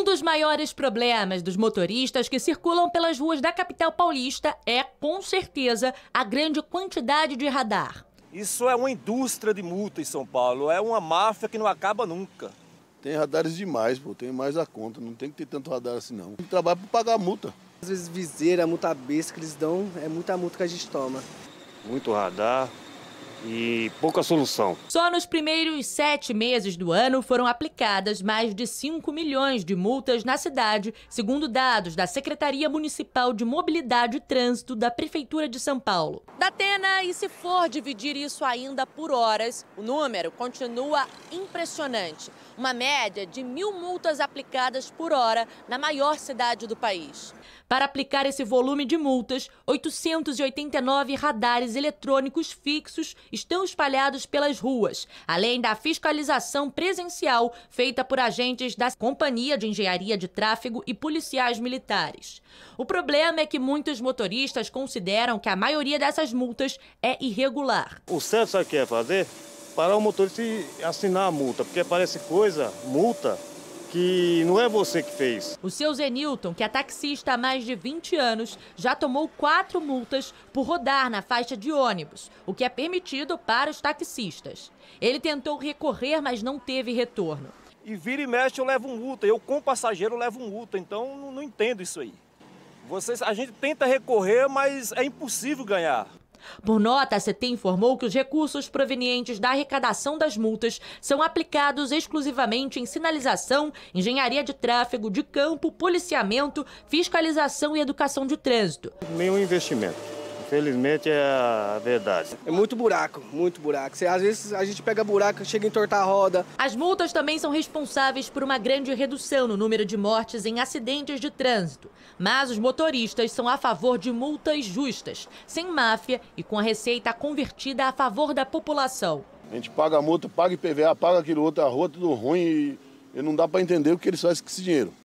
Um dos maiores problemas dos motoristas que circulam pelas ruas da capital paulista é, com certeza, a grande quantidade de radar. Isso é uma indústria de multa em São Paulo, é uma máfia que não acaba nunca. Tem radares demais, pô, tem mais a conta, não tem que ter tanto radar assim não. Tem trabalho para pagar a multa. Às vezes viseira, multa besta que eles dão, é muita multa que a gente toma. Muito radar, e pouca solução. Só nos primeiros sete meses do ano foram aplicadas mais de 5 milhões de multas na cidade, segundo dados da Secretaria Municipal de Mobilidade e Trânsito da Prefeitura de São Paulo. Datena, e se for dividir isso ainda por horas, o número continua impressionante. Uma média de mil multas aplicadas por hora na maior cidade do país. Para aplicar esse volume de multas, 889 radares eletrônicos fixos estão espalhados pelas ruas, além da fiscalização presencial feita por agentes da Companhia de Engenharia de Tráfego e policiais militares. O problema é que muitos motoristas consideram que a maioria dessas multas é irregular. O certo sabe o que é fazer? Parar o motorista e assinar a multa, porque parece coisa, multa, que não é você que fez. O seu Zenilton, que é taxista há mais de 20 anos, já tomou quatro multas por rodar na faixa de ônibus, o que é permitido para os taxistas. Ele tentou recorrer, mas não teve retorno. E vira e mexe eu levo multa, eu com passageiro levo multa, então não, não entendo isso aí. Vocês, a gente tenta recorrer, mas é impossível ganhar. Por nota, a CT informou que os recursos provenientes da arrecadação das multas são aplicados exclusivamente em sinalização, engenharia de tráfego de campo, policiamento, fiscalização e educação de trânsito. Nenhum investimento Felizmente é a verdade. É muito buraco, muito buraco. Às vezes a gente pega buraco, chega a entortar a roda. As multas também são responsáveis por uma grande redução no número de mortes em acidentes de trânsito. Mas os motoristas são a favor de multas justas, sem máfia e com a receita convertida a favor da população. A gente paga a multa, paga IPVA, paga aquilo outro, a rua tudo ruim e, e não dá para entender o que eles fazem com esse dinheiro.